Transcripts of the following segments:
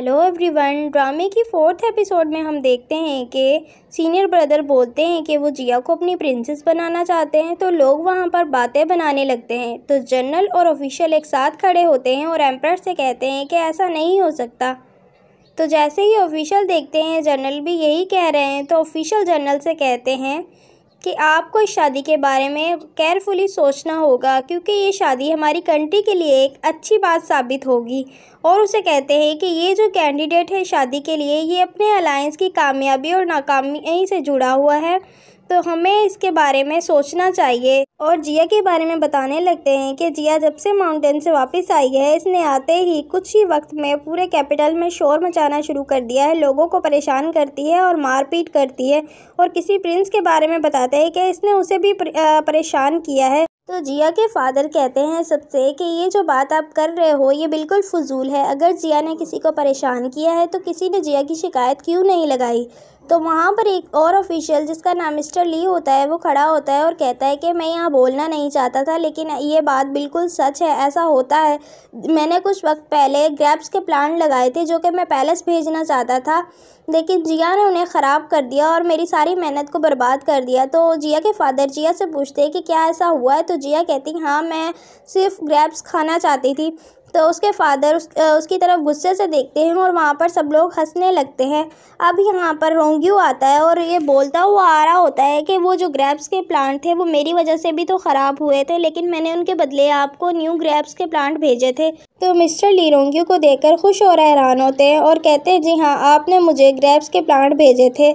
hello everyone ड्रामे की fourth episode में हम देखते हैं कि सीनियर ब्रदर बोलते हैं कि वो जिया को अपनी प्रिंसेस बनाना चाहते हैं तो लोग वहाँ पर बातें बनाने लगते हैं तो जनरल और ऑफिशियल एक साथ खड़े होते हैं और एम्प्रेस से कहते हैं कि ऐसा नहीं हो सकता तो जैसे ही ऑफिशियल देखते हैं जनरल भी यही कह रहे हैं तो ऑफिशियल जनरल से कहते हैं कि आपको इस शादी के बारे में केयरफुली सोचना होगा क्योंकि ये शादी हमारी कंट्री के लिए एक अच्छी बात साबित होगी और उसे कहते हैं कि ये जो कैंडिडेट है शादी के लिए ये अपने अलायंस की कामयाबी और नाकामी से जुड़ा हुआ है तो हमें इसके बारे में सोचना चाहिए और जिया के बारे में बताने लगते हैं कि जिया जब से माउंटेन से वापस आई है इसने आते ही कुछ ही वक्त में पूरे कैपिटल में शोर मचाना शुरू कर दिया है लोगों को परेशान करती है और मारपीट करती है और किसी प्रिंस के बारे में बताते हैं कि इसने उसे भी परेशान किया है तो जिया के फादर कहते हैं सबसे कि ये जो बात आप कर रहे हो ये बिल्कुल फजूल है अगर जिया ने किसी को परेशान किया है तो किसी ने जिया की शिकायत क्यों नहीं लगाई तो वहाँ पर एक और ऑफिशियल जिसका नाम मिस्टर ली होता है वो खड़ा होता है और कहता है कि मैं यहाँ बोलना नहीं चाहता था लेकिन ये बात बिल्कुल सच है ऐसा होता है मैंने कुछ वक्त पहले ग्रैप्स के प्लान लगाए थे जो कि मैं पैलेस भेजना चाहता था लेकिन जिया ने उन्हें ख़राब कर दिया और मेरी सारी मेहनत को बर्बाद कर दिया तो जिया के फादर जिया से पूछते हैं कि क्या ऐसा हुआ है तो जिया कहती हाँ मैं सिर्फ ग्रैप्स खाना चाहती थी तो उसके फादर उस, उसकी तरफ गुस्से से देखते हैं और वहाँ पर सब लोग हंसने लगते हैं अब यहाँ पर रोंगियो आता है और ये बोलता हुआ आ रहा होता है कि वो जो ग्रेप्स के प्लांट थे वो मेरी वजह से भी तो ख़राब हुए थे लेकिन मैंने उनके बदले आपको न्यू ग्रेप्स के प्लांट भेजे थे तो मिस्टर ली रोंगियो को देख खुश और हैरान होते हैं और कहते हैं जी हाँ आपने मुझे ग्रेप्स के प्लांट भेजे थे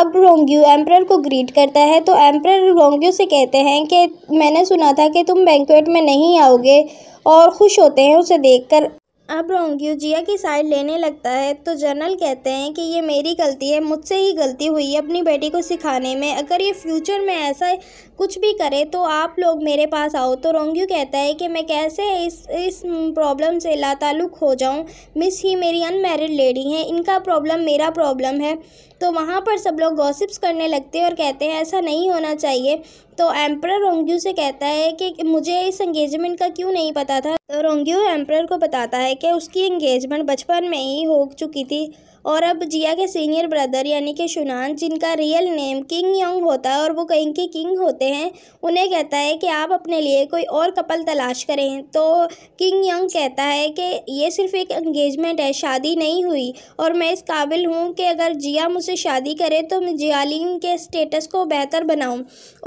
अब रोंगियो एम्प्रर को ग्रीट करता है तो एम्प्रर रोंगियो से कहते हैं कि मैंने सुना था कि तुम बैंकुएट में नहीं आओगे और खुश होते हैं उसे देखकर अब रोंगियो जिया की साइड लेने लगता है तो जनरल कहते हैं कि ये मेरी गलती है मुझसे ही गलती हुई है अपनी बेटी को सिखाने में अगर ये फ्यूचर में ऐसा कुछ भी करे तो आप लोग मेरे पास आओ तो रोंग्यू कहता है कि मैं कैसे इस इस प्रॉब्लम से लातालुक हो जाऊँ मिस ही मेरी अनमेरिड लेडी हैं इनका प्रॉब्लम मेरा प्रॉब्लम है तो वहाँ पर सब लोग गॉसिप्स करने लगते हैं और कहते हैं ऐसा नहीं होना चाहिए तो एम्प्रर रोंग्यू से कहता है कि मुझे इस एंगेजमेंट का क्यों नहीं पता था तो रोंग्यू एम्प्रर को बताता है कि उसकी एंगेजमेंट बचपन में ही हो चुकी थी और अब जिया के सीनियर ब्रदर यानी कि शुनान जिनका रियल नेम किंग यंग होता है और वो कहीं के किंग होते होते हैं उन्हें कहता है कि आप अपने लिए कोई और कपल तलाश करें तो किंग यंग कहता है कि ये सिर्फ एक एंगेजमेंट है शादी नहीं हुई और मैं इस काबिल हूँ कि अगर जिया मुझसे शादी करे तो मैं जियालिन के स्टेटस को बेहतर बनाऊँ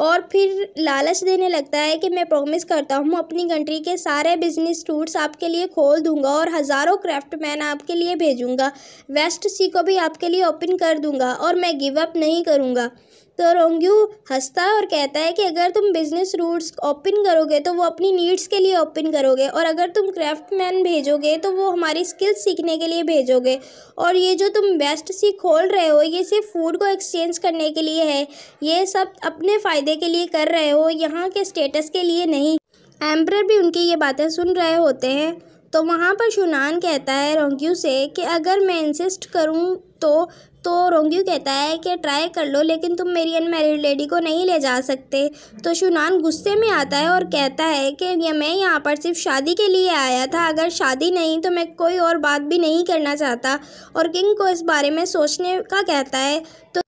और फिर लालच देने लगता है कि मैं प्रोमिस करता हूँ अपनी कंट्री के सारे बिजनेस टूर्स आपके लिए खोल दूंगा और हज़ारों क्राफ्ट मैन आपके लिए भेजूंगा वेस्ट सी को भी आपके लिए ओपन कर दूंगा और मैं गिव अप नहीं करूंगा तो रोंग्यू हंसता और कहता है कि अगर तुम बिजनेस रूट्स ओपन करोगे तो वो अपनी नीड्स के लिए ओपन करोगे और अगर तुम क्राफ्ट मैन भेजोगे तो वो हमारी स्किल्स सीखने के लिए भेजोगे और ये जो तुम बेस्ट सी खोल रहे हो ये सिर्फ फूड को एक्सचेंज करने के लिए है ये सब अपने फ़ायदे के लिए कर रहे हो यहाँ के स्टेटस के लिए नहीं एम्प्रर भी उनकी ये बातें सुन रहे होते हैं तो वहाँ पर शुनान कहता है रोंग्यू से कि अगर मैं इंसिस्ट करूँ तो तो रोंग्यू कहता है कि ट्राई कर लो लेकिन तुम मेरी अनमेरिड लेडी को नहीं ले जा सकते तो शुनान गुस्से में आता है और कहता है कि मैं यहाँ पर सिर्फ शादी के लिए आया था अगर शादी नहीं तो मैं कोई और बात भी नहीं करना चाहता और किंग को इस बारे में सोचने का कहता है तो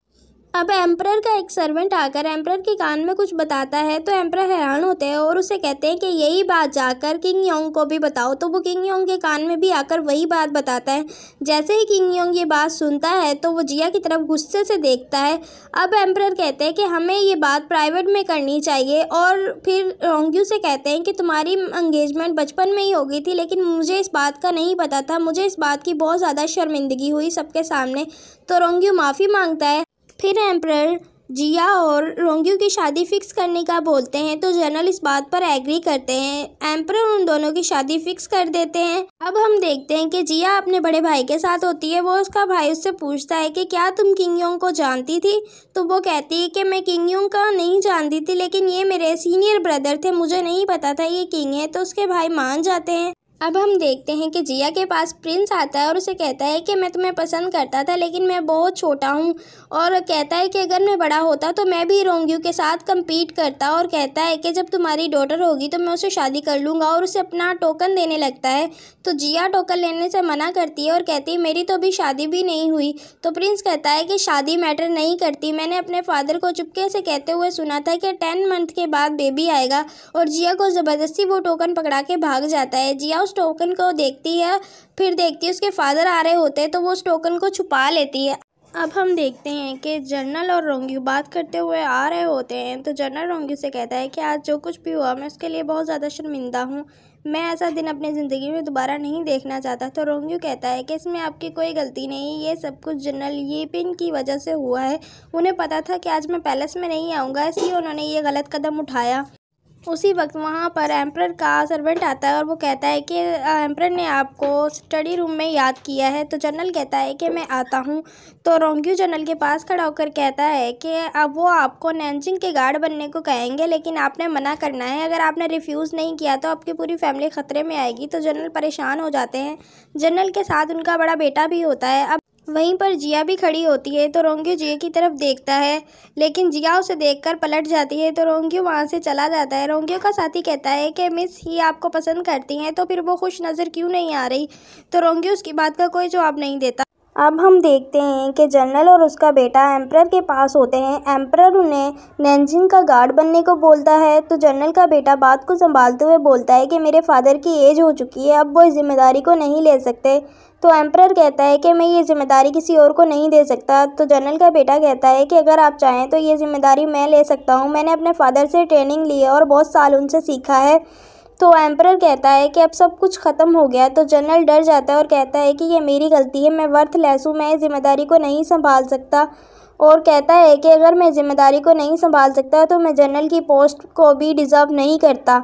यहाँ पे एम्प्रर का एक सर्वेंट आकर एम्प्रर के कान में कुछ बताता है तो एम्प्रर हैरान होते हैं और उसे कहते हैं कि यही बात जाकर किंग योंग को भी बताओ तो वो किंग योंग के कान में भी आकर वही बात बताता है जैसे ही किंग योंग ये बात सुनता है तो वो जिया की तरफ गुस्से से देखता है अब एम्प्रर कहते हैं कि हमें ये बात प्राइवेट में करनी चाहिए और फिर रोंग्यू से कहते हैं कि तुम्हारी एंगेजमेंट बचपन में ही हो गई थी लेकिन मुझे इस बात का नहीं पता था मुझे इस बात की बहुत ज़्यादा शर्मिंदगी हुई सबके सामने तो रोंग्यू माफ़ी मांगता है फिर एम्प्रर जिया और रोंग्यू की शादी फिक्स करने का बोलते हैं तो जनरल इस बात पर एग्री करते हैं एम्प्रर उन दोनों की शादी फिक्स कर देते हैं अब हम देखते हैं कि जिया अपने बड़े भाई के साथ होती है वो उसका भाई उससे पूछता है कि क्या तुम किंग योंग को जानती थी तो वो कहती है कि मैं किंग योंग का नहीं जानती थी लेकिन ये मेरे सीनियर ब्रदर थे मुझे नहीं पता था ये किंग है तो उसके भाई मान जाते हैं अब हम देखते हैं कि जिया के पास प्रिंस आता है और उसे कहता है कि मैं तुम्हें पसंद करता था लेकिन मैं बहुत छोटा हूँ और कहता है कि अगर मैं बड़ा होता तो मैं भी रोंगियों के साथ कम्पीट करता और कहता है कि जब तुम्हारी डॉटर होगी तो मैं उसे शादी कर लूँगा और उसे अपना टोकन देने लगता है तो जिया टोकन लेने से मना करती है और कहती है मेरी तो अभी शादी भी नहीं हुई तो प्रिंस कहता है कि शादी मैटर नहीं करती मैंने अपने फादर को चुपके से कहते हुए सुना था कि टेन मंथ के बाद बेबी आएगा और जिया को ज़बरदस्ती वो टोकन पकड़ा के भाग जाता है जिया उस टोकन को देखती है फिर देखती है उसके फादर आ रहे होते हैं तो वो उस टोकन को छुपा लेती है अब हम देखते हैं कि जर्नल और रोंग्यू बात करते हुए आ रहे होते हैं तो जनरल रोंग्यू से कहता है कि आज जो कुछ भी हुआ मैं उसके लिए बहुत ज़्यादा शर्मिंदा हूँ मैं ऐसा दिन अपनी ज़िंदगी में दोबारा नहीं देखना चाहता तो रोंग्यू कहता है कि इसमें आपकी कोई गलती नहीं ये सब कुछ जनरल ये पिन की वजह से हुआ है उन्हें पता था कि आज मैं पैलेस में नहीं आऊँगा इसलिए उन्होंने ये गलत कदम उठाया उसी वक्त वहाँ पर एम्प्रर का सर्वेंट आता है और वो कहता है कि एम्प्रर ने आपको स्टडी रूम में याद किया है तो जनरल कहता है कि मैं आता हूँ तो रोंग्यू जनरल के पास खड़ा होकर कहता है कि अब वो आपको नैनजिंग के गार्ड बनने को कहेंगे लेकिन आपने मना करना है अगर आपने रिफ्यूज़ नहीं किया तो आपकी पूरी फैमिली ख़तरे में आएगी तो जनरल परेशान हो जाते हैं जनरल के साथ उनका बड़ा बेटा भी होता है अब वहीं पर जिया भी खड़ी होती है तो रोंगियो जिया की तरफ देखता है लेकिन जिया उसे देखकर पलट जाती है तो रोंगियो वहाँ से चला जाता है रोंगियो का साथी कहता है कि मिस ही आपको पसंद करती हैं तो फिर वो खुश नज़र क्यों नहीं आ रही तो रोंगियो उसकी बात का कोई जवाब नहीं देता अब हम देखते हैं कि जनरल और उसका बेटा एम्प्रर के पास होते हैं एम्प्रर उन्हें नैनजिन का गार्ड बनने को बोलता है तो जनरल का बेटा बात को संभालते हुए बोलता है कि मेरे फादर की एज हो चुकी है अब वो इस जिम्मेदारी को नहीं ले सकते तो एम्प्रर कहता है कि मैं ये जिम्मेदारी किसी और को नहीं दे सकता तो जनरल का बेटा कहता है कि अगर आप चाहें तो ये जिम्मेदारी मैं ले सकता हूँ मैंने अपने फादर से ट्रेनिंग ली है और बहुत साल उनसे सीखा है तो एम्परर कहता है कि अब सब कुछ ख़त्म हो गया तो जनरल डर जाता है और कहता है कि यह मेरी गलती है मैं लेस हूँ मैं ज़िम्मेदारी को नहीं संभाल सकता और कहता है कि अगर मैं ज़िम्मेदारी को नहीं संभाल सकता तो मैं जनरल की पोस्ट को भी डिज़र्व नहीं करता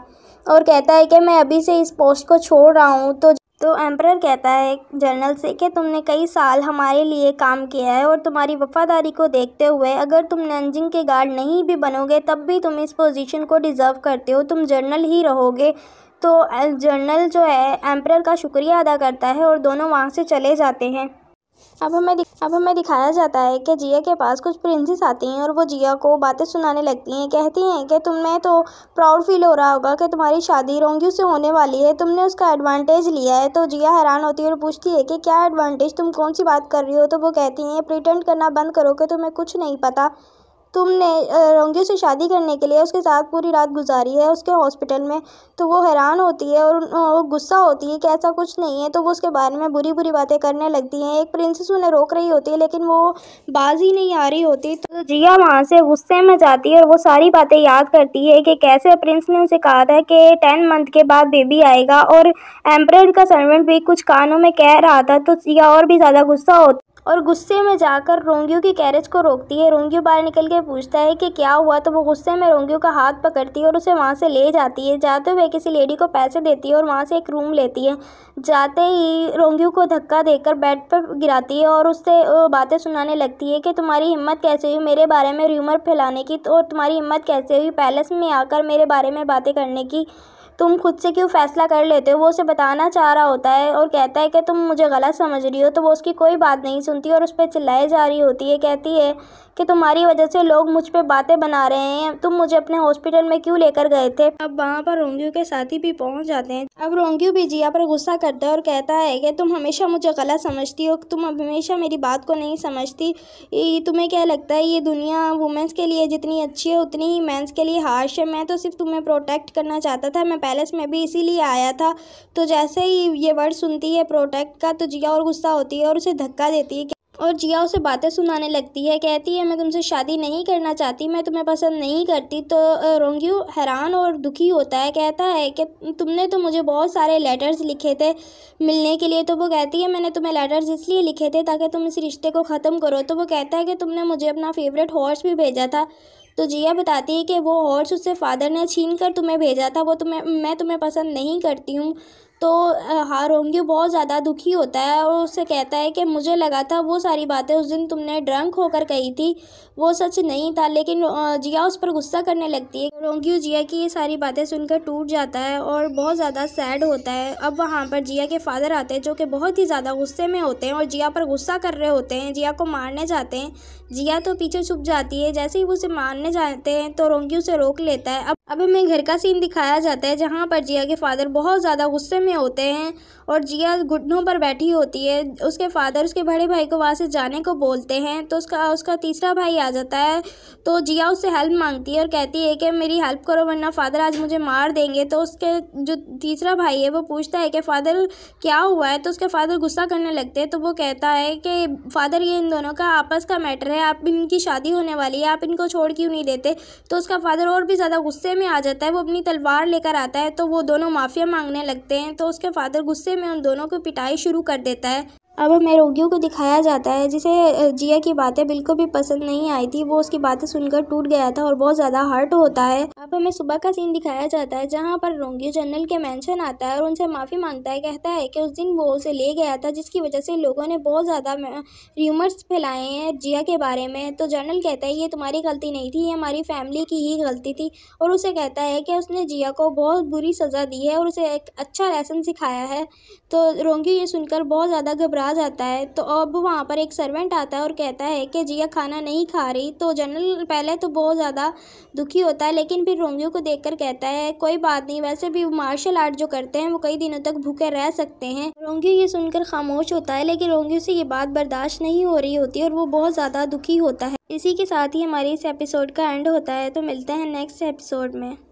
और कहता है कि मैं अभी से इस पोस्ट को छोड़ रहा हूँ तो तो एम्प्रर कहता है जर्नल से कि तुमने कई साल हमारे लिए काम किया है और तुम्हारी वफादारी को देखते हुए अगर तुम नंजिंग के गार्ड नहीं भी बनोगे तब भी तुम इस पोजीशन को डिज़र्व करते हो तुम जनरल ही रहोगे तो जर्नल जो है एम्प्रर का शुक्रिया अदा करता है और दोनों वहाँ से चले जाते हैं अब हमें अब हमें दिखाया जाता है कि जिया के पास कुछ प्रिंसेस आती हैं और वो जिया को बातें सुनाने लगती हैं कहती हैं कि तुम्हें तो प्राउड फील हो रहा होगा कि तुम्हारी शादी रोंगी से होने वाली है तुमने उसका एडवांटेज लिया है तो जिया हैरान होती है और पूछती है कि क्या एडवांटेज तुम कौन सी बात कर रही हो तो वो कहती हैं प्रिटेंड करना बंद करो कि तुम्हें कुछ नहीं पता तुमने रोंगी से शादी करने के लिए उसके साथ पूरी रात गुजारी है उसके हॉस्पिटल में तो वो हैरान होती है और, वो गुस्सा होती है कि ऐसा कुछ नहीं है तो वो उसके बारे में बुरी बुरी बातें करने लगती हैं एक प्रिंसेस उन्हें रोक रही होती है लेकिन वो बाज ही नहीं आ रही होती तो जिया वहाँ से गुस्से में जाती है और वो सारी बातें याद करती है कि कैसे प्रिंस ने उसे कहा था कि टेन मंथ के बाद बेबी आएगा और एम्प्रेड का सर्वेंट भी कुछ कानों में कह रहा था तो जिया और भी ज़्यादा गुस्सा होता और गुस्से में जाकर रोंगियो की कैरेज को रोकती है रोंगियो बाहर निकल के पूछता है कि क्या हुआ तो वो गुस्से में रोंगियो का हाथ पकड़ती है और उसे वहाँ से ले जाती है जाते हुए किसी लेडी को पैसे देती है और वहाँ से एक रूम लेती है जाते ही रोंगियो को धक्का देकर बेड पर गिराती है और उससे बातें सुनाने लगती है कि तुम्हारी हिम्मत कैसे हुई मेरे बारे में र्यूमर फैलाने की और तो तुम्हारी हिम्मत कैसे हुई पैलेस में आकर मेरे बारे में बातें करने की तुम खुद से क्यों फ़ैसला कर लेते हो वो उसे बताना चाह रहा होता है और कहता है कि तुम मुझे गलत समझ रही हो तो वो उसकी कोई बात नहीं सुनती और उस पर चिल्लाई जा रही होती है कहती है कि तुम्हारी वजह से लोग मुझ पर बातें बना रहे हैं तुम मुझे अपने हॉस्पिटल में क्यों लेकर गए थे अब वहाँ पर रोंगियो के साथी भी पहुँच जाते हैं अब रोंगियो भी जिया पर गुस्सा करता है और कहता है कि तुम हमेशा मुझे गलत समझती हो तुम हमेशा मेरी बात को नहीं समझती तुम्हें क्या लगता है ये दुनिया वुमेंस के लिए जितनी अच्छी है उतनी ही मैंस के लिए हार्श है मैं तो सिर्फ तुम्हें प्रोटेक्ट करना चाहता था मैं पैलेस में भी इसीलिए आया था तो जैसे ही ये वर्ड सुनती है प्रोटेक्ट का तो जिया और गुस्सा होती है और उसे धक्का देती है और जिया उसे बातें सुनाने लगती है कहती है मैं तुमसे शादी नहीं करना चाहती मैं तुम्हें पसंद नहीं करती तो रोंगियो हैरान और दुखी होता है कहता है कि तुमने तो मुझे बहुत सारे लेटर्स लिखे थे मिलने के लिए तो वो कहती है मैंने तुम्हें लेटर्स इसलिए लिखे थे ताकि तुम इस रिश्ते को ख़त्म करो तो वो कहता है कि तुमने मुझे अपना फेवरेट हॉर्स भी भेजा था तो जिया बताती है कि वो हॉर्स उससे फादर ने छीन कर तुम्हें भेजा था वो तुम्हें मैं तुम्हें पसंद नहीं करती हूँ तो होंगे बहुत ज़्यादा दुखी होता है और उससे कहता है कि मुझे लगा था वो सारी बातें उस दिन तुमने ड्रंक होकर कही थी वो सच नहीं था लेकिन जिया उस पर गुस्सा करने लगती है रोंगी जिया की ये सारी बातें सुनकर टूट जाता है और बहुत ज़्यादा सैड होता है अब वहाँ पर जिया के फादर आते हैं जो कि बहुत ही ज़्यादा गुस्से में होते हैं और जिया पर गुस्सा कर रहे होते हैं जिया को मारने जाते हैं जिया तो पीछे छुप जाती है जैसे ही वो उसे मारने जाते हैं तो रोंगी उसे रोक लेता है अब अब हमें घर का सीन दिखाया जाता है जहाँ पर जिया के फादर बहुत ज़्यादा गुस्से में होते हैं और जिया घुटनों पर बैठी होती है उसके फादर उसके बड़े भाई को वहाँ से जाने को बोलते हैं तो उसका उसका तीसरा भाई आ जाता है तो जिया उससे हेल्प मांगती है और कहती है कि मेरी हेल्प करो वरना फादर आज मुझे मार देंगे तो उसके जो तीसरा भाई है वो पूछता है कि फादर क्या हुआ है तो उसके फादर गुस्सा करने लगते हैं तो वो कहता है कि फादर ये इन दोनों का आपस का मैटर है आप इनकी शादी होने वाली है आप इनको छोड़ क्यों नहीं देते तो उसका फादर और भी ज़्यादा गुस्से में आ जाता है वो अपनी तलवार लेकर आता है तो वो दोनों माफ़िया मांगने लगते हैं तो उसके फादर गुस्से में उन दोनों को पिटाई शुरू कर देता है अब हमें रोगियों को दिखाया जाता है जिसे जिया की बातें बिल्कुल भी पसंद नहीं आई थी वो उसकी बातें सुनकर टूट गया था और बहुत ज़्यादा हर्ट होता है अब हमें सुबह का सीन दिखाया जाता है जहाँ पर रोगियो जनरल के मेंशन आता है और उनसे माफ़ी मांगता है कहता है कि उस दिन वो उसे ले गया था जिसकी वजह से लोगों ने बहुत ज़्यादा र्यूमर्स फैलाए हैं जिया के बारे में तो जनरल कहता है ये तुम्हारी गलती नहीं थी ये हमारी फैमिली की ही गलती थी और उसे कहता है कि उसने जिया को बहुत बुरी सज़ा दी है और उसे एक अच्छा लेसन सिखाया है तो रोंगी ये सुनकर बहुत ज़्यादा घबरा आ जाता है तो अब वहाँ पर एक सर्वेंट आता है और कहता है कि जिया खाना नहीं खा रही तो जनरल पहले तो बहुत ज़्यादा दुखी होता है लेकिन फिर रोमियो को देखकर कहता है कोई बात नहीं वैसे भी मार्शल आर्ट जो करते हैं वो कई दिनों तक भूखे रह सकते हैं रोंगियो ये सुनकर खामोश होता है लेकिन रोंगियो से ये बात बर्दाश्त नहीं हो रही होती और वो बहुत ज़्यादा दुखी होता है इसी के साथ ही हमारे इस एपिसोड का एंड होता है तो मिलते हैं नेक्स्ट एपिसोड में